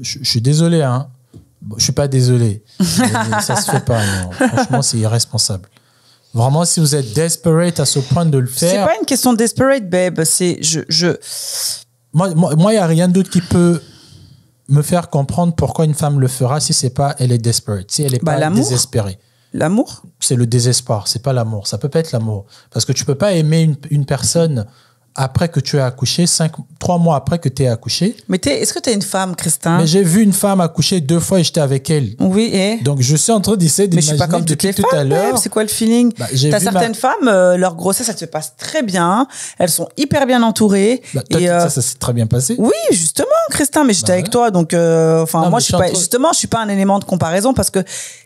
je, suis désolé, hein. je suis pas désolé. ça se fait pas, Franchement, c'est irresponsable. Vraiment, si vous êtes desperate à ce point de le faire. C'est pas une question de desperate, babe. C'est je, Moi, il moi, n'y a rien d'autre qui peut me faire comprendre pourquoi une femme le fera si c'est pas elle est desperate, si elle est bah, pas désespérée. L'amour C'est le désespoir, c'est pas l'amour. Ça peut pas être l'amour. Parce que tu peux pas aimer une personne après que tu as accouché, cinq, trois mois après que tu es accouché. Mais est-ce que tu es une femme, Christin Mais j'ai vu une femme accoucher deux fois et j'étais avec elle. Oui, et Donc je suis en train d'essayer Mais je suis pas comme toutes les tout à l'heure. C'est quoi le feeling bah, Tu as certaines femmes, euh, leur grossesse, elle se passe très bien. Elles sont hyper bien entourées. Bah, et, euh, Ça, ça s'est très bien passé. Oui, justement, Christin, mais j'étais bah avec toi. Donc, euh, enfin, moi, je suis pas, justement, je suis pas un élément de comparaison parce que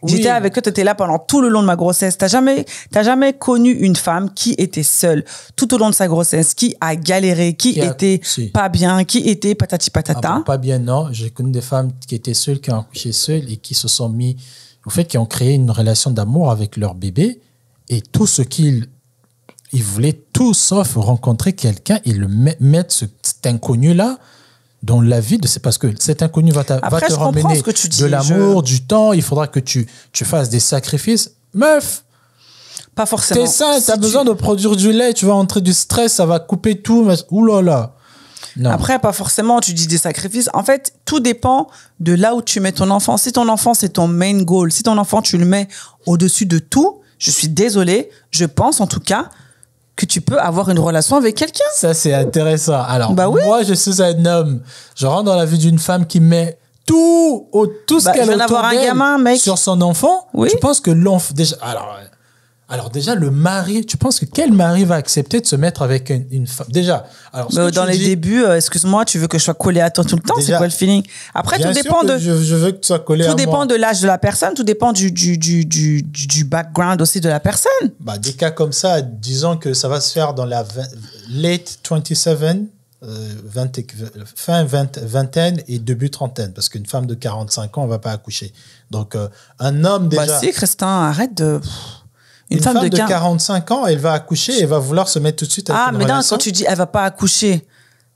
j'étais avec eux. tu étais là pendant tout le long de ma grossesse. Tu jamais, jamais connu une femme qui était seule tout au long de sa grossesse, qui a galéré, qui, était pas bien, qui était patati patata. Ah pas bien, non. J'ai connu des femmes qui étaient seules, qui ont accouché seules et qui se sont mis, au fait, qui ont créé une relation d'amour avec leur bébé et tout ce qu'ils ils voulaient tout sauf rencontrer quelqu'un et le mettre cet inconnu là dans la vie de c'est parce que cet inconnu va, te ramener de l'amour, du temps, il faudra que tu, tu fasses des sacrifices. Meuf, pas forcément. T'es sain, t'as besoin de produire du lait, tu vas entrer du stress, ça va couper tout. Mais... Ouh là là. Après, pas forcément, tu dis des sacrifices. En fait, tout dépend de là où tu mets ton enfant. Si ton enfant, c'est ton main goal, si ton enfant, tu le mets au-dessus de tout, je suis désolé. je pense en tout cas que tu peux avoir une relation avec quelqu'un. Ça, c'est intéressant. Alors, bah moi, je suis un homme. Je rentre dans la vie d'une femme qui met tout, au, tout ce bah, qu'elle a autour sur son enfant. Oui. Je pense que l'enfant, déjà, alors, alors déjà, le mari, tu penses que quel mari va accepter de se mettre avec une, femme Déjà, alors... dans les débuts, euh, excuse-moi, tu veux que je sois collé à toi tout le temps C'est quoi le feeling Après, tout dépend de... Je, veux que tu sois tout dépend de l'âge de la personne, tout dépend du, du, du, du, background aussi de la personne. Bah, des cas comme ça, disons que ça va se faire dans la late 27, euh, fin 20, vingtaine et début trentaine, parce qu'une femme de 45 ans, ne va pas accoucher. Donc, euh, un homme bah, déjà... Bah si, Christin, arrête de... Une, femme, de, 45 ans, elle va accoucher et va vouloir se mettre tout de suite avec Ah, mais non, quand tu dis elle va pas accoucher,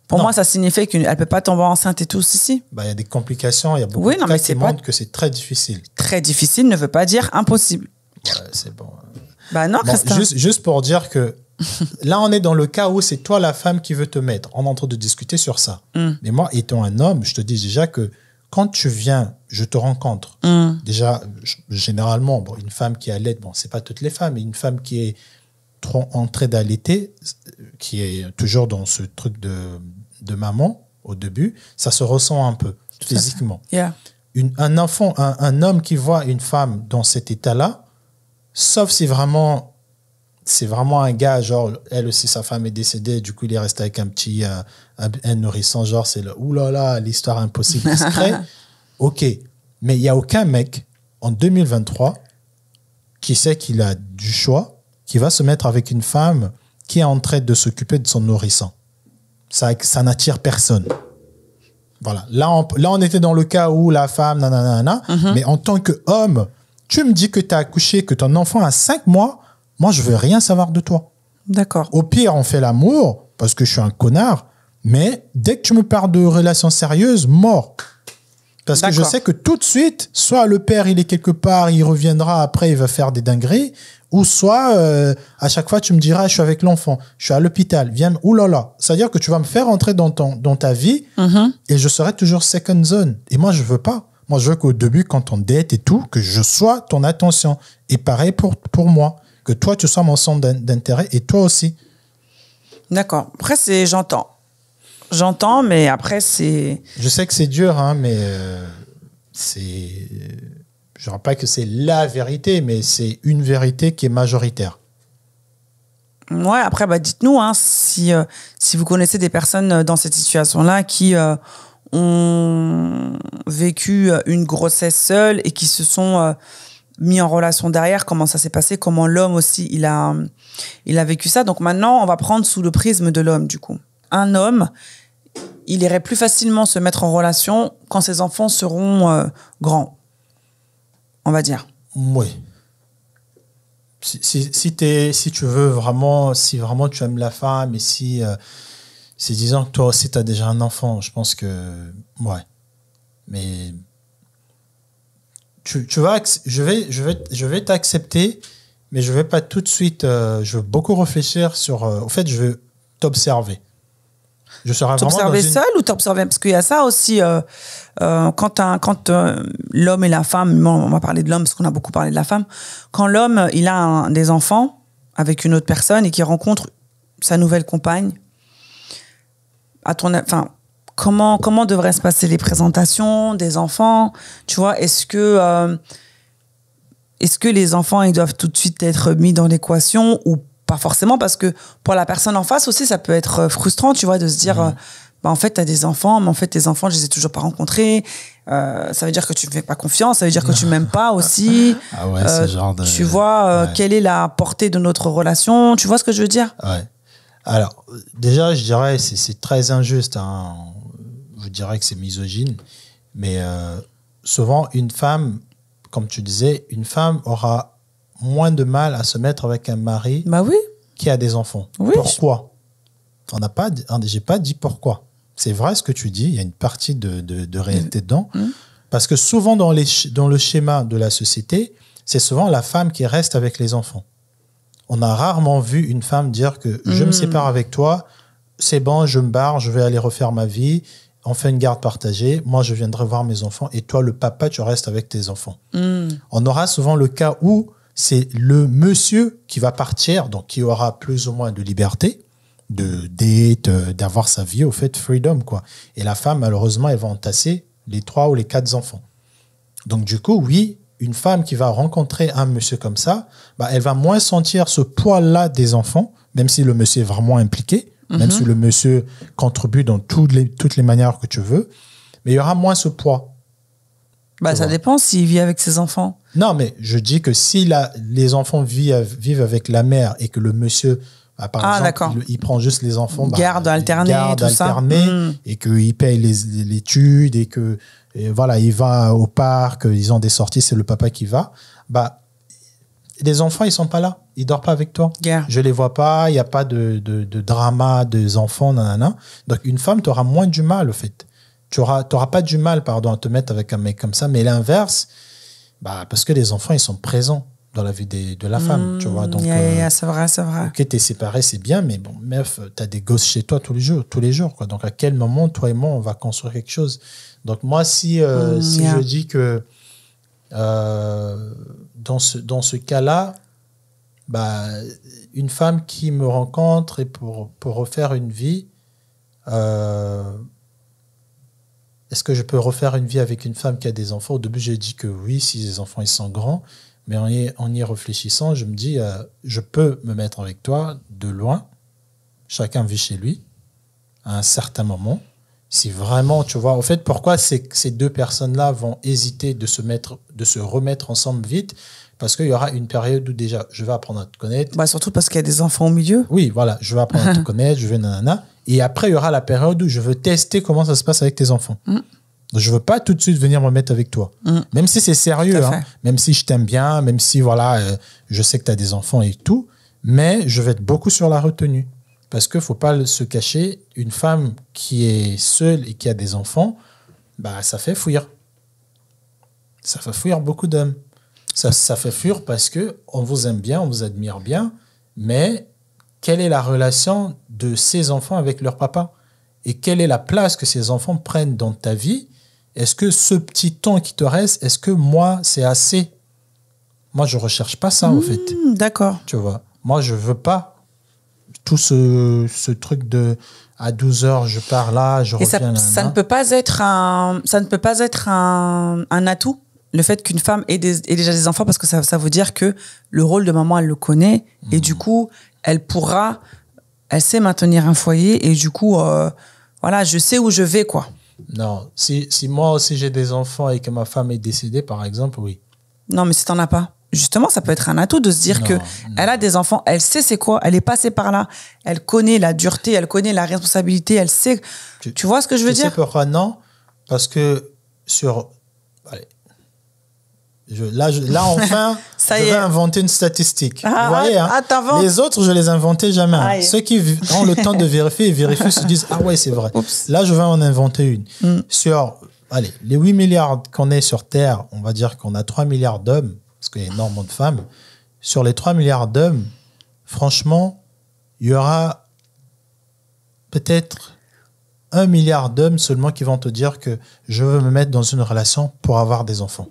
pour moi, ça signifie qu'elle ne peut pas tomber enceinte et tout, si, bah, il y a des complications, il y a beaucoup de cas qui montrent que c'est très difficile. Très difficile ne veut pas dire impossible. c'est bon. Bah non, bon, juste, pour dire que là, on est dans le cas où c'est toi la femme qui veut te mettre. On est en train de discuter sur ça. Mm. Mais moi, étant un homme, je te dis déjà que quand tu viens, je te rencontre. Mm. Déjà, généralement, une femme qui l'aide, bon, n'est pas toutes les femmes, mais une femme qui est trop train d'allaiter, qui est toujours dans ce truc de, maman au début, ça se ressent un peu physiquement. un enfant, un, un, homme qui voit une femme dans cet état-là, sauf si vraiment c'est vraiment un gars, genre, elle aussi, sa femme est décédée, du coup, il est resté avec un petit, nourrissant, euh, un, genre, c'est le oulala, l'histoire impossible ok, mais il n'y a aucun mec en 2023 qui sait qu'il a du choix, qui va se mettre avec une femme qui est en train de s'occuper de son nourrissant. Ça, ça n'attire personne. Voilà. Là on, là, on était dans le cas où la femme, nanana, mhm. mais en tant qu'homme, tu me dis que tu as accouché, que ton enfant a 5 mois, moi, je veux rien savoir de toi. D'accord. Au pire, on fait l'amour parce que je suis un connard. Mais dès que tu me parles de relations sérieuses, mort. Parce que je sais que tout de suite, soit le père, il est quelque part, il reviendra après, il va faire des dingueries, ou soit euh, à chaque fois, tu me diras, je suis avec l'enfant, je suis à l'hôpital, viens, oulala. C'est-à-dire que tu vas me faire entrer dans, ton, dans ta vie mm-hmm. et je serai toujours second zone. Et moi, je veux pas. Moi, je veux qu'au début, quand on date et tout, que je sois ton attention. Et pareil pour, pour moi toi, tu sois mon centre d'intérêt et toi aussi. D'accord. Après, c'est j'entends. J'entends, mais après, c'est. Je sais que c'est dur, hein, mais euh, c'est. Je ne pas que c'est la vérité, mais c'est une vérité qui est majoritaire. Ouais, après, bah, dites-nous hein, si, euh, si vous connaissez des personnes euh, dans cette situation-là qui ont vécu une grossesse seule et qui se sont mis en relation derrière, comment ça s'est passé, comment l'homme aussi, il a, il a vécu ça. Donc maintenant, on va prendre sous le prisme de l'homme, du coup. Un homme, il irait plus facilement se mettre en relation quand ses enfants seront euh, grands, on va dire. Oui. Si, si, tu veux vraiment, si vraiment tu aimes la femme et si, c'est euh, disant que toi aussi tu as déjà un enfant, je pense que, ouais. Mais tu, tu je vais, je vais, je vais t'accepter, mais je vais pas tout de suite. Euh, je veux beaucoup réfléchir sur. Euh, au fait, je veux t'observer. Je serai T'observer seul ou t'observer parce qu'il y a ça aussi. Euh, quand un, quand l'homme et la femme, on va parler de l'homme parce qu'on a beaucoup parlé de la femme. Quand l'homme il a des enfants avec une autre personne et qu'il rencontre sa nouvelle compagne, à ton, enfin comment devraient se passer les présentations des enfants Tu vois, est-ce que euh, est-ce que les enfants ils doivent tout de suite être mis dans l'équation ou pas forcément parce que pour la personne en face aussi ça peut être euh, frustrant, tu vois, de se dire mmh. euh, bah, en fait tu as des enfants, mais en fait tes enfants je les ai toujours pas rencontrés. ça veut dire que tu me fais pas confiance, ça veut dire que tu m'aimes pas aussi. Ah tu vois quelle est la portée de notre relation Tu vois ce que je veux dire Alors déjà je dirais c'est très injuste. Hein vous dirais que c'est misogyne, mais euh, souvent, une femme, comme tu disais, une femme aura moins de mal à se mettre avec un mari bah qui a des enfants. Pourquoi On n'a pas, j'ai pas dit pourquoi. C'est vrai ce que tu dis. Il y a une partie de, réalité mm. dedans, mm. parce que souvent dans, le schéma de la société, c'est souvent la femme qui reste avec les enfants. On a rarement vu une femme dire que je me mm. sépare avec toi, c'est bon, je me barre, je vais aller refaire ma vie on fait une garde partagée, moi je viendrai voir mes enfants et toi le papa tu restes avec tes enfants. Hmm. On aura souvent le cas où c'est le monsieur qui va partir, donc qui aura plus ou moins de liberté, de euh, d'avoir sa vie au fait freedom quoi. Et la femme malheureusement elle va entasser les trois ou les quatre enfants. Donc du coup oui, une femme qui va rencontrer un monsieur comme ça, bah, elle va moins sentir ce poids là des enfants, même si le monsieur est vraiment impliqué même mhm. si le monsieur contribue dans toutes les, toutes les manières que tu veux, mais il y aura moins ce poids. Bah, ça dépend s'il vit avec ses enfants. Non, mais je dis que si les enfants vivent, avec la mère et que le monsieur bah, par ah, exemple, il, prend juste les enfants. Bah, garde alternée, garde tout alternée, hmm. Et qu'il paye l'étude et que voilà, il va au parc, ils ont des sorties, c'est le papa qui va. Bah, les enfants, ils sont pas là. Ils dorment pas avec toi. Je Je les vois pas. Il n'y a pas de, de, de, drama des enfants, nanana. Donc, une femme, tu auras moins du mal, au fait. Tu auras, auras pas du mal, pardon, à te mettre avec un mec comme ça. Mais l'inverse, bah, parce que les enfants, ils sont présents dans la vie des, de la femme, tu vois. Mmh, Donc, euh, yeah, c'est vrai, c'est vrai. Ok, t'es séparé, c'est bien, mais bon, meuf, as des gosses chez toi tous les jours, tous les jours, quoi. Donc, à quel moment, toi et moi, on va construire quelque chose Donc, moi, si, euh, mmh, si je dis que euh, dans ce, cas-là, bah, une femme qui me rencontre et pour, refaire une vie, euh, est-ce que je peux refaire une vie avec une femme qui a des enfants Au début, j'ai dit que oui, si les enfants ils sont grands, mais en y, réfléchissant, je me dis, euh, je peux me mettre avec toi de loin, chacun vit chez lui à un certain moment si vraiment, tu vois, en fait, pourquoi ces, deux personnes-là vont hésiter de se, mettre, de se remettre ensemble vite Parce qu'il y aura une période où déjà, je vais apprendre à te connaître. Bah, surtout parce qu'il y a des enfants au milieu. Oui, voilà, je vais apprendre à te connaître, je vais nanana. Et après, il y aura la période où je veux tester comment ça se passe avec tes enfants. Je mm. Je veux pas tout de suite venir me mettre avec toi. Mm. Même si c'est sérieux, hein. même si je t'aime bien, même si, voilà, euh, je sais que tu as des enfants et tout, mais je vais être beaucoup sur la retenue. Parce qu'il ne faut pas se cacher, une femme qui est seule et qui a des enfants, bah, ça fait fuir. Ça fait fuir beaucoup d'hommes. Ça, ça fait fuir parce que on vous aime bien, on vous admire bien, mais quelle est la relation de ces enfants avec leur papa Et quelle est la place que ces enfants prennent dans ta vie Est-ce que ce petit temps qui te reste, est-ce que moi, c'est assez Moi, je recherche pas ça, en fait. Hmm, d'accord. Tu vois, moi, je veux pas tout ce, truc de à 12 heures, je pars là, je reviens ça, ça ne peut pas être un, ça ne peut pas être un, atout. Le fait qu'une femme ait, déjà des enfants, parce que ça, veut dire que le rôle de maman, elle le connaît, et du mhm. coup, elle pourra, elle sait maintenir un foyer, et du coup, euh, voilà, je sais où je vais, quoi. Non, si, si moi aussi j'ai des enfants et que ma femme est décédée, par exemple, oui. Non, mais si t'en as pas justement, ça peut être un atout de se dire que elle a des enfants, elle sait c'est quoi, elle est passée par là, elle connaît la dureté, elle connaît la responsabilité, elle sait. Tu, vois ce que je veux dire pourquoi non Parce que sur allez, je, là, enfin, je vais inventer une statistique. Ah, voyez, ah, hein? les autres, je les inventais jamais. Hein. Ceux qui ont le temps de vérifier et vérifient se disent ah ouais c'est vrai. Là, je vais en inventer une mm. sur allez les 8 milliards qu'on est sur Terre, on va dire qu'on a 3 milliards d'hommes parce qu'il y a énormément de femmes, sur les 3 milliards d'hommes, franchement, il y aura peut-être un milliard d'hommes seulement qui vont te dire que je veux me mettre dans une relation pour avoir des enfants.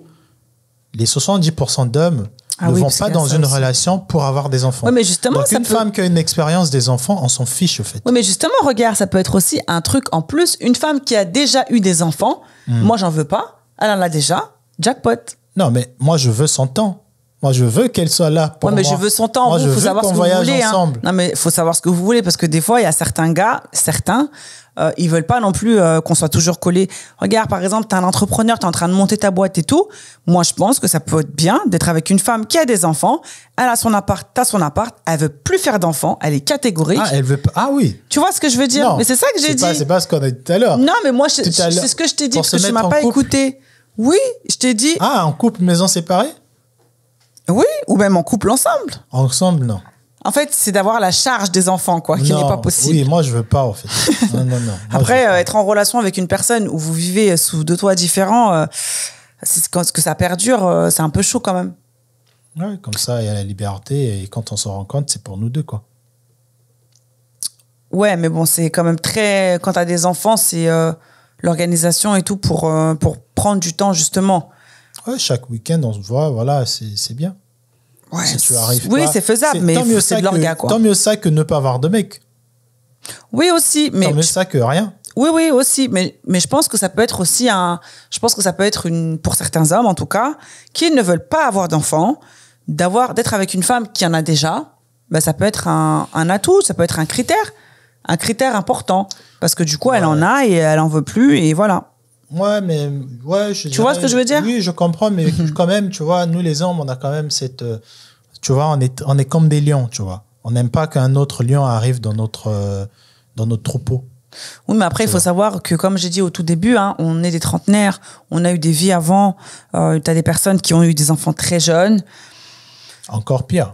Les 70% d'hommes ah ne vont pas dans une relation pour avoir des enfants. mais justement, Donc, une femme qui a une expérience des enfants, en s'en fiche au fait. Oui, mais justement, regarde, ça peut être aussi un truc en plus. Une femme qui a déjà eu des enfants, hmm. moi j'en veux pas, elle en a déjà, jackpot. Non, mais moi, je veux son temps. Moi, je veux qu'elle soit là pour ouais, mais moi. je veux son temps. Moi, je faut veux savoir ce que vous voulez. Hein. Ensemble. Non, mais faut savoir ce que vous voulez parce que des fois, il y a certains gars, certains, euh, ils veulent pas non plus euh, qu'on soit toujours collés. Regarde, par exemple, tu es un entrepreneur, tu es en train de monter ta boîte et tout. Moi, je pense que ça peut être bien d'être avec une femme qui a des enfants. Elle a son appart, tu as son appart. Elle veut plus faire d'enfants. Elle est catégorique. Ah, elle veut Ah oui. Tu vois ce que je veux dire non, Mais c'est ça que j'ai dit. C'est pas ce qu'on a dit tout à l'heure. Non, mais moi, c'est ce que je t'ai dit parce que tu m'as pas écouté. Oui, je t'ai dit. Ah, en couple maison séparée Oui, ou même en couple ensemble. Ensemble, non. En fait, c'est d'avoir la charge des enfants, quoi, qui n'est pas possible. Oui, moi, je veux pas, en fait. non, non, non. Après, euh, être en relation avec une personne où vous vivez sous deux toits différents, euh, c'est quand que ça perdure, euh, c'est un peu chaud quand même. Oui, comme ça, il y a la liberté, et quand on se rend compte, c'est pour nous deux, quoi. Ouais, mais bon, c'est quand même très. Quand t'as des enfants, c'est l'organisation et tout pour, euh, pour prendre du temps justement. chaque week-end, on se voit, voilà, c'est bien. si tu arrives oui, c'est faisable, mais c'est de Tant mieux ça que ne pas avoir de mec. Oui, aussi, mais... Tant mieux ça que rien. Oui, oui, aussi, mais, mais je pense que ça peut être aussi un... Je pense que ça peut être, une, pour certains hommes en tout cas, qui ne veulent pas avoir d'enfants, d'avoir d'être avec une femme qui en a déjà, ben, ça peut être un atout, ça peut être un critère un critère important parce que du coup, elle en a et elle en veut plus et voilà. Ouais, mais ouais, je tu vois ce que je veux dire Oui, je comprends, mais quand même, tu vois, nous les hommes, on a quand même cette, euh, tu vois, on est, on est comme des lions, tu vois. On n'aime pas qu'un autre lion arrive dans notre, euh, dans notre troupeau. Oui, mais après, il faut savoir que, comme j'ai dit au tout début, hein, on est des trentenaires, on a eu des vies avant. Euh, tu as des personnes qui ont eu des enfants très jeunes. Encore pire.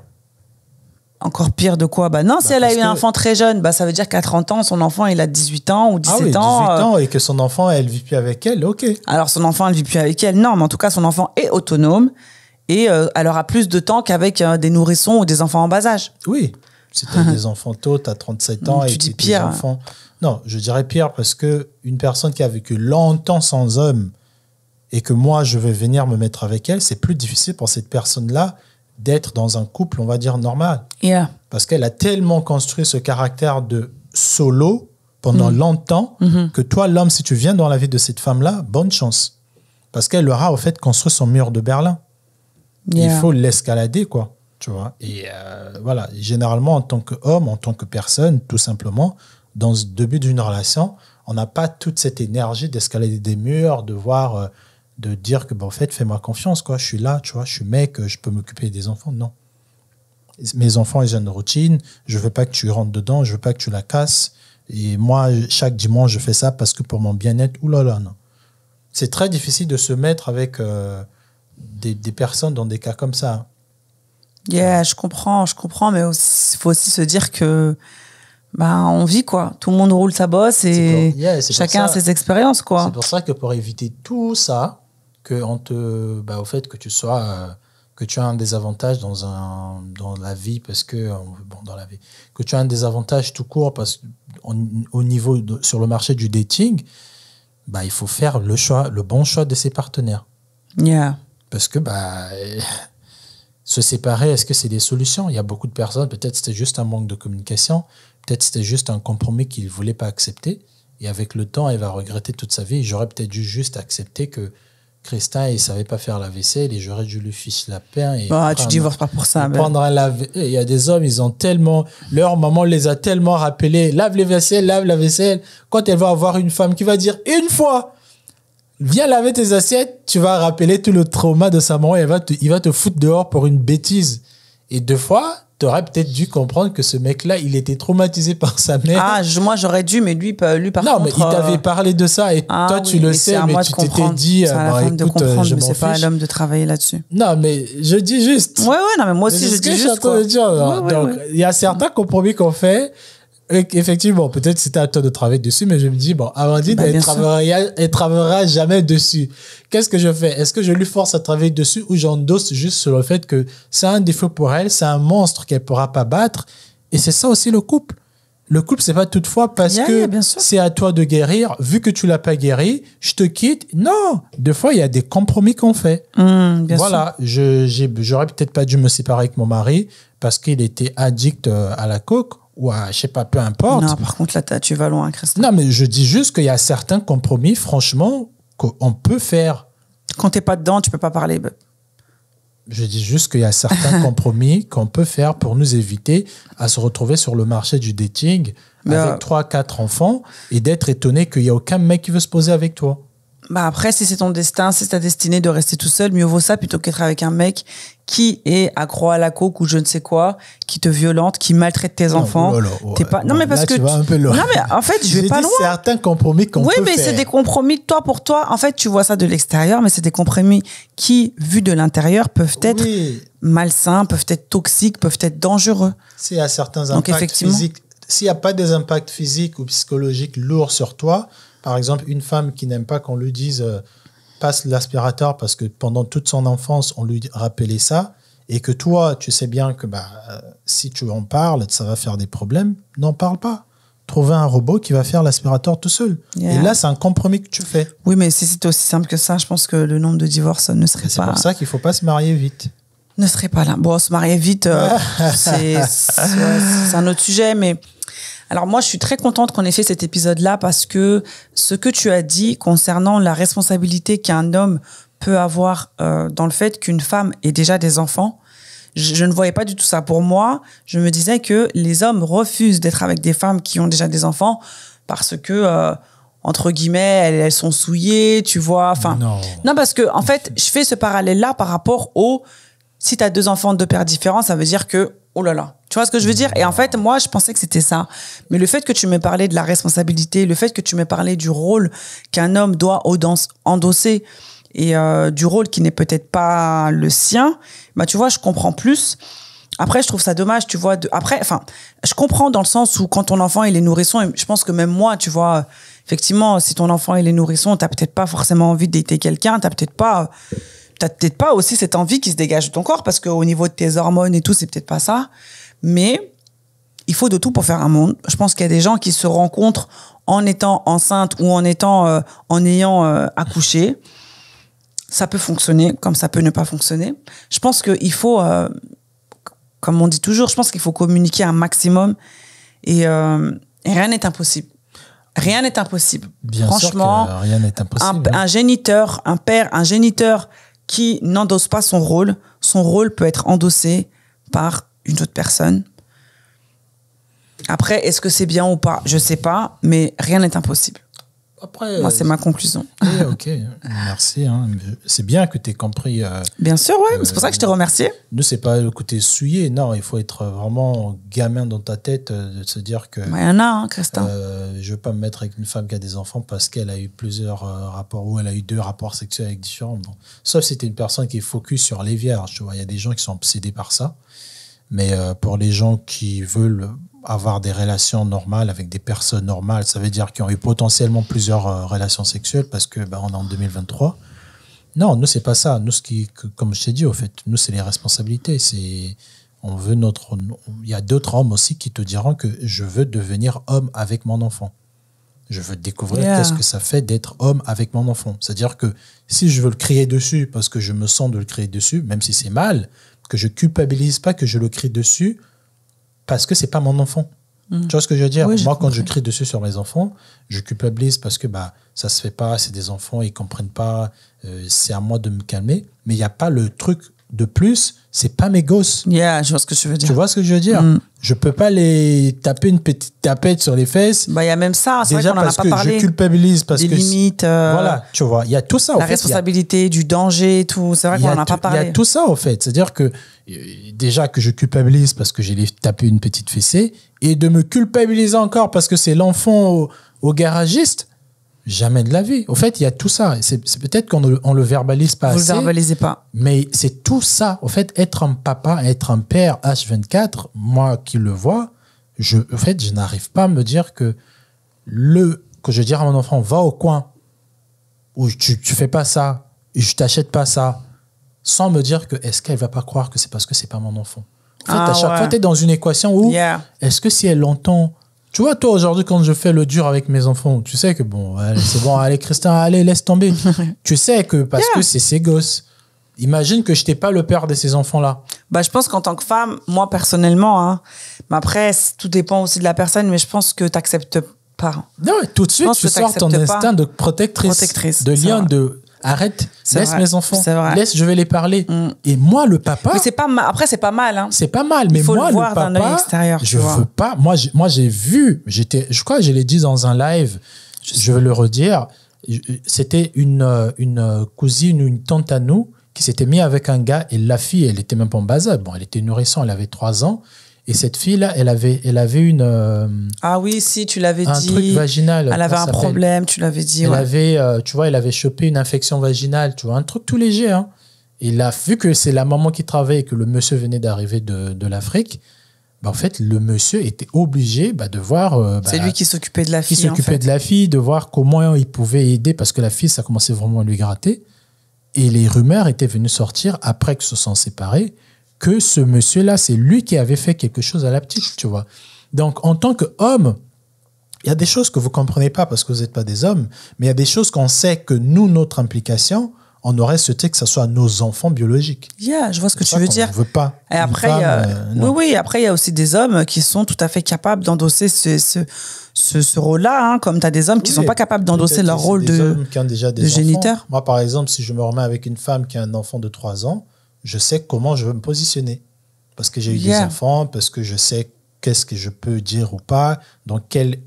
Encore pire de quoi Bah non, bah, si elle a eu un enfant très jeune, bah ça veut dire qu'à 30 ans, son enfant, il a 18 ans ou 17 ah oui, 18 euh, ans. et que son enfant, elle vit plus avec elle, ok. Alors son enfant, elle vit plus avec elle, non, mais en tout cas, son enfant est autonome et euh, elle aura plus de temps qu'avec euh, des nourrissons ou des enfants en bas âge. Oui, si des enfants tôt, t'as 37 ans et tu dis pire. Non, je dirais pire parce que une personne qui a vécu longtemps sans homme et que moi, je vais venir me mettre avec elle, c'est plus difficile pour cette personne-là d'être dans un couple, on va dire, normal. Parce qu'elle a tellement construit ce caractère de solo pendant mm-hmm. longtemps mm-hmm. que toi, l'homme, si tu viens dans la vie de cette femme-là, bonne chance. Parce qu'elle aura, au fait, construit son mur de Berlin. Il faut l'escalader, quoi. Tu vois Et euh, voilà, généralement, en tant qu'homme, en tant que personne, tout simplement, dans ce début d'une relation, on n'a pas toute cette énergie d'escalader des murs, de voir... Euh, de dire que, ben en fait, fais-moi confiance, quoi. Je suis là, tu vois, je suis mec, euh, je peux m'occuper des enfants. Non. Mes enfants, ils ont une routine. Je veux pas que tu rentres dedans, je veux pas que tu la casses. Et moi, chaque dimanche, je fais ça parce que pour mon bien-être, oulala, non. C'est très difficile de se mettre avec euh, des, personnes dans des cas comme ça. Yeah, je comprends, je comprends, mais il faut aussi se dire que bah, on vit quoi. Tout le monde roule sa bosse et chacun a ses expériences quoi. C'est pour ça que pour éviter tout ça, que on te, bah, au fait que tu sois, euh, que tu as un désavantage dans un, dans la vie parce que euh, bon, dans la vie, que tu as un désavantage tout court parce au niveau sur le marché du dating, bah, il faut faire le choix, le bon choix de ses partenaires. Yeah. Parce que bah se séparer, est-ce que c'est des solutions Il y a beaucoup de personnes, peut-être c'était juste un manque de communication, peut-être c'était juste un compromis qu'il voulait pas accepter. Et avec le temps, elle va regretter toute sa vie. J'aurais peut-être dû juste accepter que Christin, il savait pas faire la vaisselle et j'aurais dû lui ficher la paix. Et oh, tu divorces pas pour ça. Prendre Il y a des hommes, ils ont tellement, leur maman les a tellement rappelés, lave les vaisselles, lave la vaisselle. Quand elle va avoir une femme qui va dire une fois, viens laver tes assiettes, tu vas rappeler tout le trauma de sa maman et va il va te foutre dehors pour une bêtise. Et deux fois, t'aurais peut-être dû comprendre que ce mec-là, il était traumatisé par sa mère. Ah, moi j'aurais dû, mais lui, lui par non, contre. Non, mais il t'avait euh, parlé de ça et ah toi tu le sais, mais tu t'étais dit, c'est euh, à la bah, femme de euh, comprendre, je mais c'est pas à l'homme de travailler là-dessus. Non, mais je dis juste. Ouais, ouais, non, mais moi aussi je, dis juste. quoi Donc, il y a certains compromis qu'on fait Effectivement, peut-être c'était à toi de travailler dessus, mais je me dis, bon, avant bah, elle ne travaillera, jamais dessus. Qu'est-ce que je fais Est-ce que je lui force à travailler dessus ou j'endosse juste sur le fait que c'est un défaut pour elle, c'est un monstre qu'elle pourra pas battre Et c'est ça aussi le couple. Le couple, c'est pas toutefois parce que c'est à toi de guérir. Vu que tu l'as pas guéri, je te quitte. Non, des fois, il y a des compromis qu'on fait. Mmh, voilà, j'aurais peut-être pas dû me séparer avec mon mari parce qu'il était addict euh, à la coke Ouah, je sais pas, peu importe. Non, par contre, là, tu vas loin, Christophe. Non, mais je dis juste qu'il y a certains compromis, franchement, qu'on peut faire. Quand t'es pas dedans, tu peux pas parler. Bah. Je dis juste qu'il y a certains compromis qu'on peut faire pour nous éviter à se retrouver sur le marché du dating bah. avec trois, quatre enfants et d'être étonné qu'il y a aucun mec qui veut se poser avec toi. Bah après, si c'est ton destin, si c'est ta destinée de rester tout seul, mieux vaut ça plutôt qu'être avec un mec qui est accro à la coke ou je ne sais quoi, qui te violente, qui maltraite tes oh enfants. pas... Non mais parce que tu un peu loin. Non mais en fait, je vais pas dit C'est Certains compromis qu'on oui, mais c'est des compromis toi pour toi. En fait, tu vois ça de l'extérieur, mais c'est des compromis qui, vu de l'intérieur, peuvent être malsains, peuvent être toxiques, peuvent être dangereux. C'est à certains impacts Donc, effectivement, physiques. S'il n'y a pas des impacts physiques ou psychologiques lourds sur toi, par exemple, une femme qui n'aime pas qu'on lui dise euh, passe l'aspirateur parce que pendant toute son enfance, on lui rappelait ça, et que toi, tu sais bien que bah, euh, si tu en parles, ça va faire des problèmes, n'en parle pas. Trouver un robot qui va faire l'aspirateur tout seul. Et là, c'est un compromis que tu fais. Oui, mais si c'était aussi simple que ça, je pense que le nombre de divorces ne serait pas. C'est pour ça qu'il ne faut pas se marier vite ne serait pas là. Bon, se marier vite, euh, c'est un autre sujet, mais alors moi, je suis très contente qu'on ait fait cet épisode-là parce que ce que tu as dit concernant la responsabilité qu'un homme peut avoir euh, dans le fait qu'une femme ait déjà des enfants, je, ne voyais pas du tout ça pour moi. Je me disais que les hommes refusent d'être avec des femmes qui ont déjà des enfants parce que euh, entre guillemets, elles, sont souillées, tu vois. Enfin, non. parce que en fait, je fais ce parallèle-là par rapport au si tu as deux enfants de deux pères différents, ça veut dire que oh là là. Tu vois ce que je veux dire Et en fait, moi, je pensais que c'était ça. Mais le fait que tu m'aies parlé de la responsabilité, le fait que tu m'aies parlé du rôle qu'un homme doit endosser et euh, du rôle qui n'est peut-être pas le sien, bah tu vois, je comprends plus. Après, je trouve ça dommage, tu vois. Après, enfin, je comprends dans le sens où quand ton enfant il est nourrisson, et je pense que même moi, tu vois, effectivement, si ton enfant il est nourrisson, t'as peut-être pas forcément envie d'aider quelqu'un, t'as peut-être pas t'as peut-être pas aussi cette envie qui se dégage de ton corps parce qu'au niveau de tes hormones et tout, c'est peut-être pas ça. Mais il faut de tout pour faire un monde. Je pense qu'il y a des gens qui se rencontrent en étant enceinte ou en étant euh, en ayant euh, accouché. Ça peut fonctionner comme ça peut ne pas fonctionner. Je pense qu'il faut, euh, comme on dit toujours, je pense qu'il faut communiquer un maximum et, rien n'est impossible. Rien n'est impossible. Bien Franchement, sûr rien n'est impossible. Un, hein. un géniteur, un père, un géniteur qui n'endosse pas son rôle, son rôle peut être endossé par une autre personne. Après, est-ce que c'est bien ou pas Je sais pas, mais rien n'est impossible. Moi, c'est euh, ma conclusion. Eh, ok, merci. Hein. C'est bien que tu aies compris. Euh, bien sûr, oui. Euh, c'est pour ça que je te remercie. Ne c'est pas le côté souillé. Non, il faut être vraiment gamin dans ta tête de se dire que. Il y en a, Christin. je veux pas me mettre avec une femme qui a des enfants parce qu'elle a eu plusieurs rapports ou elle a eu deux rapports sexuels avec différents. Sauf si tu une personne qui est focus sur les vierges. il y a des gens qui sont obsédés par ça. Mais euh, pour les gens qui veulent avoir des relations normales avec des personnes normales, ça veut dire qu'ils ont eu potentiellement plusieurs euh, relations sexuelles parce que ben, on est en 2023. Non, nous c'est pas ça. Nous ce qui, comme je t'ai dit au fait, nous c'est les responsabilités. C'est on veut notre. Il y a d'autres hommes aussi qui te diront que je veux devenir homme avec mon enfant. Je veux découvrir qu'est-ce que ça fait d'être homme avec mon enfant. C'est-à-dire que si je veux le crier dessus parce que je me sens de le crier dessus, même si c'est mal, que je culpabilise pas, que je le crie dessus, parce que c'est pas mon enfant. Mm. Tu vois ce que je veux dire Moi, quand je crie dessus sur mes enfants, je culpabilise parce que bah ça se fait pas, c'est des enfants, ils comprennent pas, euh, c'est à moi de me calmer. Mais il n'y a pas le truc de plus, c'est pas mes gosses. Tu je vois ce que je veux dire. Tu vois ce que je veux dire mm. Je peux pas les taper une petite tapette sur les fesses. Bah il y a même ça, c'est vrai qu'on en a pas parlé. je culpabilise parce que limites. Euh, voilà, tu vois, il y a tout ça. La responsabilité, du danger, tout. C'est vrai qu'on en a pas parlé. Il y a tout ça au fait. C'est-à-dire que euh, déjà que je culpabilise parce que j'ai tapé une petite fessée et de me culpabiliser encore parce que c'est l'enfant au garagiste. Jamais de la vie. Au fait, il y a tout ça. C'est peut-être qu'on ne le verbalise pas assez. Vous le verbalisez pas. Mais c'est tout ça. Au fait, être un papa, être un père H24, moi qui le vois, je, fait, je n'arrive pas à me dire que le, que je dis à mon enfant, va au coin, ou tu, ne fais pas ça, je t'achète pas ça, sans me dire que est-ce qu'elle va pas croire que c'est parce que c'est pas mon enfant. En fait, à ah chaque fois, dans une équation où est-ce que si elle entend tu vois, toi, aujourd'hui, quand je fais le dur avec mes enfants, tu sais que bon, c'est bon, allez, Christin, allez, laisse tomber. tu sais que parce que c'est ses gosses. Imagine que je n'étais pas le père de ces enfants-là. Bah, je pense qu'en tant que femme, moi, personnellement, hein, mais après, tout dépend aussi de la personne, mais je pense que tu n'acceptes pas. Non, tout de suite, tu sors ton instinct de protectrice, protectrice de lien de arrête, laisse mes enfants, laisse, je vais les parler. Mm. Et moi, le papa. c'est pas mal. Après, c'est pas mal. Hein. C'est pas mal, mais Il faut le, voir dans papa, extérieur. Je veux pas. Moi, j'ai, moi, j'ai vu. J'étais. Je crois, que je l'ai dit dans un live. Je, veux vais le redire. C'était une une cousine ou une tante à nous qui s'était mise avec un gars et la fille, elle était même pas en bas âge. Bon, elle était nourrissante, elle avait trois ans. Et cette fille-là, elle avait, elle avait une. Euh, ah oui, si, tu l'avais dit. Un truc vaginal. Elle avait un problème, tu l'avais dit. Elle avait, euh, tu vois, elle avait chopé une infection vaginale, tu vois, un truc tout léger. Hein. Et là, vu que c'est la maman qui travaillait et que le monsieur venait d'arriver de, de l'Afrique, bah, en fait, le monsieur était obligé bah, de voir. Euh, bah, c'est lui qui s'occupait de la fille. Qui s'occupait de la fille, de voir comment il pouvait aider, parce que la fille, ça commençait vraiment à lui gratter. Et les rumeurs étaient venues sortir après que se sont séparés que ce monsieur-là, c'est lui qui avait fait quelque chose à la petite, tu vois. Donc, en tant qu'homme, il y a des choses que vous ne comprenez pas parce que vous n'êtes pas des hommes, mais il y a des choses qu'on sait que nous, notre implication, on aurait souhaité que ce soit nos enfants biologiques. Yeah, je vois ce que tu veux dire. On veut pas. Et après, euh, oui, oui, après, il y a aussi des hommes qui sont tout à fait capables d'endosser ce, ce, rôle-là, hein, comme tu as des hommes qui ne sont pas capables d'endosser leur rôle de, des de géniteur. Moi, par exemple, si je me remets avec une femme qui a un enfant de 3 ans, je sais comment je veux me positionner. Parce que j'ai eu des enfants, parce que je sais qu'est-ce que je peux dire ou pas, dans quelle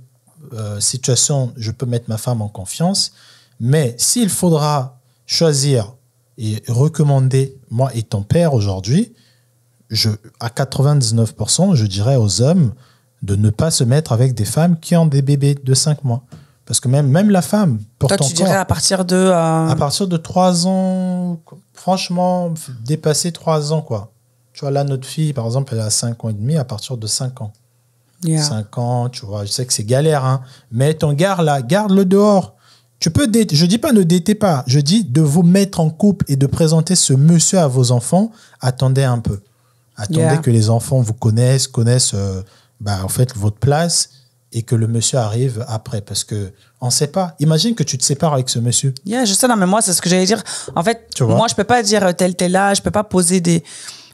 euh, situation je peux mettre ma femme en confiance. Mais s'il faudra choisir et recommander, moi et ton père aujourd'hui, je, à 99%, je dirais aux hommes de ne pas se mettre avec des femmes qui ont des bébés de 5 mois. Parce que même, même la femme pourtant. Toi, tu dirais à partir de... Euh, à partir de 3 ans, franchement, dépasser trois ans, quoi. Tu vois, là, notre fille, par exemple, elle a cinq ans et demi à partir de cinq ans. cinq 5 ans, tu vois, je sais que c'est galère, hein, mais ton garde là, garde-le dehors. Tu peux je dis pas ne détez pas, je dis de vous mettre en couple et de présenter ce monsieur à vos enfants. Attendez un peu. Attendez que les enfants vous connaissent, connaissent euh, bah, en fait votre place et que le monsieur arrive après parce que on sait pas. Imagine que tu te sépares avec ce monsieur. Yeah, je sais, non, mais moi, c'est ce que j'allais dire. En fait, moi, je peux pas dire euh, tel, tel âge, je peux pas poser des,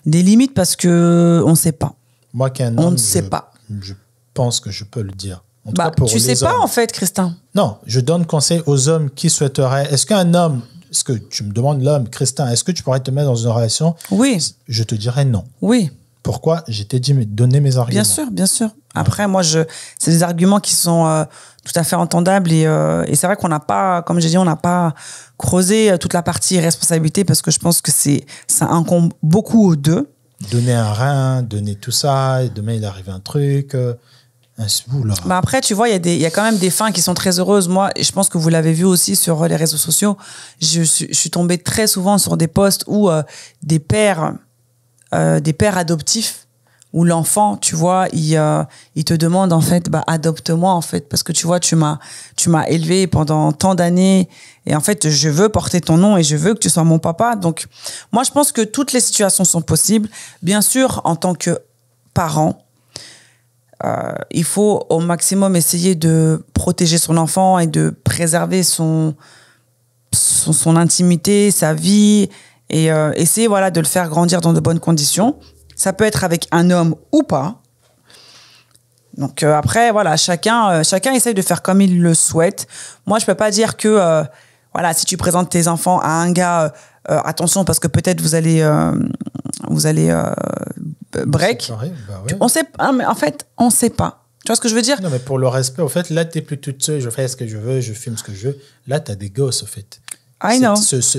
des limites parce que on sait pas. Moi, qu'un homme. On ne sait pas. Je pense que je peux le dire. En bah, tu sais pas, en fait, Christin. Non, je donne conseil aux hommes qui souhaiteraient. Est-ce qu'un homme est-ce que tu me demandes l'homme, Christin, est-ce que tu pourrais te mettre dans une relation Oui. Je te dirais non. Oui pourquoi j'étais dit mais donner mes arguments. Bien sûr, bien sûr. Après, moi, je, c'est des arguments qui sont euh, tout à fait entendables euh, et, c'est vrai qu'on n'a pas, comme j'ai dit, on n'a pas creusé euh, toute la partie responsabilité parce que je pense que c'est, ça incombe beaucoup aux deux. Donner un rein, donner tout ça, et demain il arrive un truc. Bah, après, tu vois, il y, y, a quand même des fins qui sont très heureuses. Moi, je pense que vous l'avez vu aussi sur les réseaux sociaux, je, je, suis tombée très souvent sur des posts où des pères euh, des pères adoptifs où l'enfant, tu vois, il, euh, te demande en fait, bah, adopte-moi en fait, parce que tu vois, tu m'as, élevé pendant tant d'années, et en fait, je veux porter ton nom et je veux que tu sois mon papa. Donc, moi, je pense que toutes les situations sont possibles. Bien sûr, en tant que parent, euh, il faut au maximum essayer de protéger son enfant et de préserver son intimité, sa vie, et euh, essayer voilà de le faire grandir dans de bonnes conditions. Ça peut être avec un homme ou pas. Donc euh, après voilà chacun euh, chacun essaye de faire comme il le souhaite. Moi je peux pas dire que voilà si tu présentes tes enfants à un gars attention parce que peut-être vous allez vous allez break. Bah on sait hein, en fait on sait pas. Tu vois ce que je veux dire Non, mais pour le respect, en fait, là, t'es plus toute seule, je fais ce que je veux, je filme ce que je veux. Là, tu as des gosses, en fait.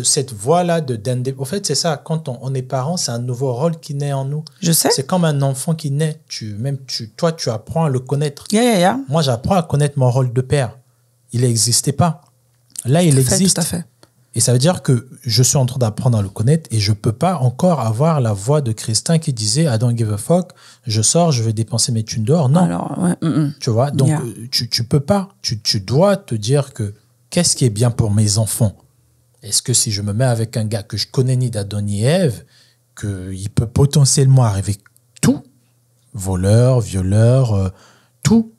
Cette, voix cette là de En fait, c'est ça. Quand on, on est parent, c'est un nouveau rôle qui naît en nous. Je sais. C'est comme un enfant qui naît. Tu, même tu, toi, tu apprends à le connaître. Moi, j'apprends à connaître mon rôle de père. Il n'existait pas. Là, il existe. tout à fait. Et ça veut dire que je suis en train d'apprendre à le connaître et je peux pas encore avoir la voix de Christin qui disait I don't give a fuck, je sors, je vais dépenser mes thunes dehors. Non. Alors, ouais, mm, mm. Tu vois, donc euh, tu, ne peux pas. Tu, tu dois te dire que qu'est-ce qui est bien pour mes enfants est-ce que si je me mets avec un gars que je connais ni d'Adon ni Eve, qu'il peut potentiellement arriver tout, voleur, violeur, euh, tout,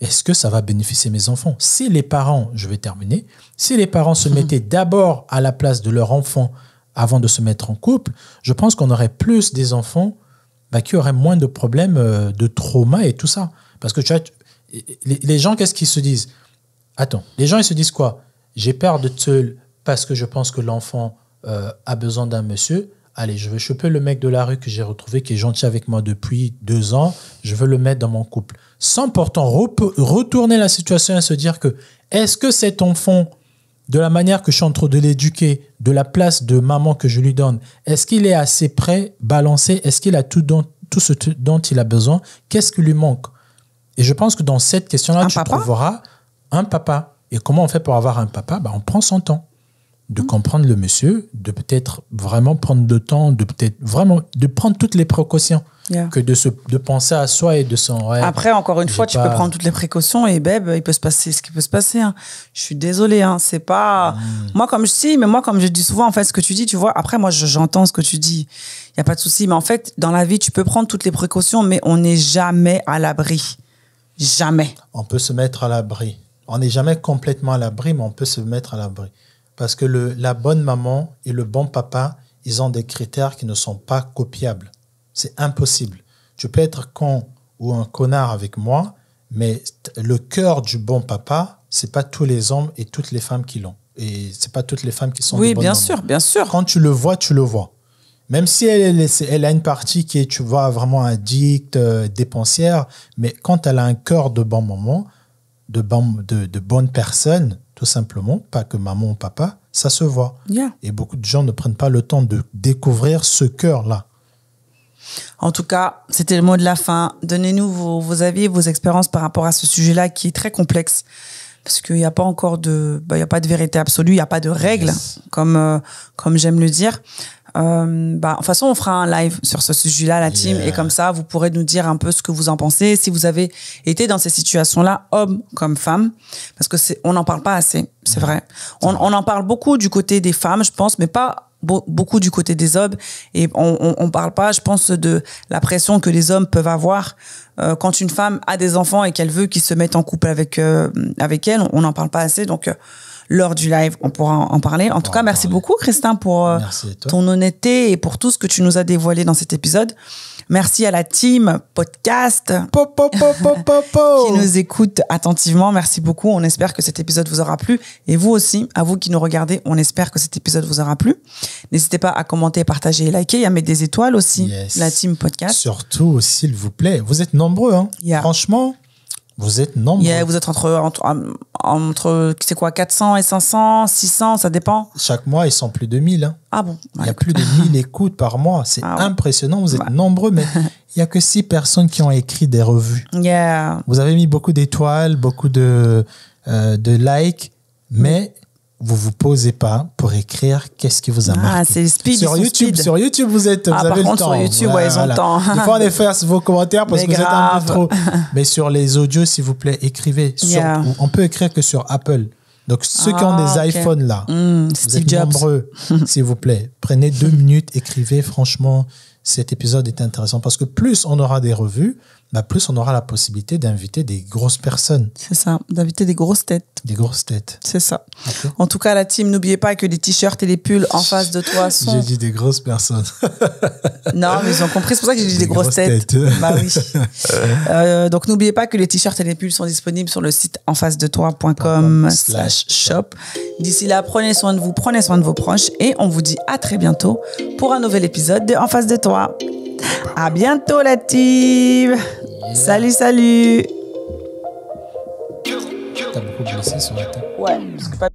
est-ce que ça va bénéficier mes enfants Si les parents, je vais terminer, si les parents se mettaient d'abord à la place de leur enfant avant de se mettre en couple, je pense qu'on aurait plus des enfants bah, qui auraient moins de problèmes euh, de trauma et tout ça. Parce que tu vois, les, les gens, qu'est-ce qu'ils se disent Attends, les gens, ils se disent quoi J'ai peur de te parce que je pense que l'enfant euh, a besoin d'un monsieur, allez, je vais choper le mec de la rue que j'ai retrouvé, qui est gentil avec moi depuis deux ans, je veux le mettre dans mon couple. Sans pourtant retourner la situation et se dire que, est-ce que cet enfant, de la manière que je suis en train de l'éduquer, de la place de maman que je lui donne, est-ce qu'il est assez prêt, balancé, est-ce qu'il a tout, ce dont il a besoin, qu'est-ce qui lui manque Et je pense que dans cette question-là, tu trouveras un papa. Et comment on fait pour avoir un papa bah, On prend son temps de comprendre le monsieur, de peut-être vraiment prendre le temps, de peut-être vraiment de prendre toutes les précautions. que de, se, de penser à soi et de son rêve. Après, encore une fois, tu peux prendre toutes les précautions et bébé, il peut se passer ce qui peut se passer. Hein. Je suis désolée, hein, c'est pas. Hmm. Moi, comme je dis, mais moi, comme je dis souvent, en fait, ce que tu dis, tu vois, après, moi, j'entends ce que tu dis. Il n'y a pas de souci, mais en fait, dans la vie, tu peux prendre toutes les précautions, mais on n'est jamais à l'abri. Jamais. On peut se mettre à l'abri. On n'est jamais complètement à l'abri, mais on peut se mettre à l'abri. Parce que la bonne maman et le bon papa, ils ont des critères qui ne sont pas copiables. C'est impossible. Tu peux être con ou un connard avec moi, mais le cœur du bon papa, c'est pas tous les hommes et toutes les femmes qui l'ont. Et c'est pas toutes les femmes qui sont. Oui, bien sûr, bien sûr. Quand tu le vois, tu le vois. Même si elle, elle, a une partie qui est, tu vois, vraiment addict, euh, dépensière, mais quand elle a un cœur de bon moment, de, de, de bonne personne, tout simplement, pas que maman ou papa, ça se voit. Et beaucoup de gens ne prennent pas le temps de découvrir ce cœur-là. En tout cas, c'était le mot de la fin. Donnez-nous vos, vos, avis, vos expériences par rapport à ce sujet-là qui est très complexe. Parce qu'il n'y a pas encore de, bah, il y a pas de vérité absolue, il n'y a pas de règles, comme, euh, comme j'aime le dire. Euh, bah, de toute façon, on fera un live sur ce sujet-là, la team, et comme ça, vous pourrez nous dire un peu ce que vous en pensez, si vous avez été dans ces situations-là, hommes comme femme, parce que c'est, on n'en parle pas assez, c'est vrai. On, on en parle beaucoup du côté des femmes, je pense, mais pas beaucoup du côté des hommes et on, on, parle pas je pense de la pression que les hommes peuvent avoir euh, quand une femme a des enfants et qu'elle veut qu'ils se mettent en couple avec euh, avec elle on n'en parle pas assez donc euh, lors du live. On pourra en parler. En tout cas, merci beaucoup, Christin, pour euh, ton honnêteté et pour tout ce que tu nous as dévoilé dans cet épisode. Merci à la team podcast qui nous écoute attentivement. Merci beaucoup. On espère que cet épisode vous aura plu. Et vous aussi, à vous qui nous regardez, on espère que cet épisode vous aura plu. N'hésitez pas à commenter, partager et liker. y à mettre des étoiles aussi, la team podcast. Surtout, s'il vous plaît, vous êtes nombreux. Hein. Franchement, vous êtes nombreux. vous êtes entre, entre, c'est quoi, 400 et 500, 600, ça dépend. Chaque mois, ils sont plus de 1000. Hein. Ah bon Il y a ah, plus de 1000 écoutes par mois. C'est ah impressionnant, vous êtes bah. nombreux, mais il y a que 6 personnes qui ont écrit des revues. Yeah. Vous avez mis beaucoup d'étoiles, beaucoup de, euh, de likes, mais vous vous posez pas pour écrire qu'est-ce qui vous a ah, marqué. c'est speed. Sur YouTube, speed. sur YouTube, vous êtes, ah, vous avez par contre, temps. Sur YouTube, ils ont le temps. Des Il faut aller faire vos commentaires parce que vous êtes un peu trop. Mais sur les audios, s'il vous plaît, écrivez. on peut écrire que sur Apple. Donc ceux qui ont ah, des iPhones là, c'est hmm, vous êtes nombreux, s'il vous plaît. Prenez deux minutes, écrivez. Franchement, cet épisode est intéressant parce que plus on aura des revues, bah, plus on aura la possibilité d'inviter des grosses personnes. C'est ça, d'inviter des grosses têtes. Des grosses têtes. C'est ça. En tout cas, la team, n'oubliez pas que les t-shirts et les pulls en face de toi sont. J'ai dit des grosses personnes. non, mais ils ont compris, c'est pour ça que j'ai dit des, grosses, têtes. Bah oui. Euh, donc n'oubliez pas que les t-shirts et les pulls sont disponibles sur le site en face de toicom shop. D'ici là, prenez soin de vous, prenez soin de vos proches et on vous dit à très bientôt pour un nouvel épisode de En face de toi. À bientôt, la team. Yeah. Salut, salut. T'as beaucoup blessé sur la tête. Ouais, parce que pas...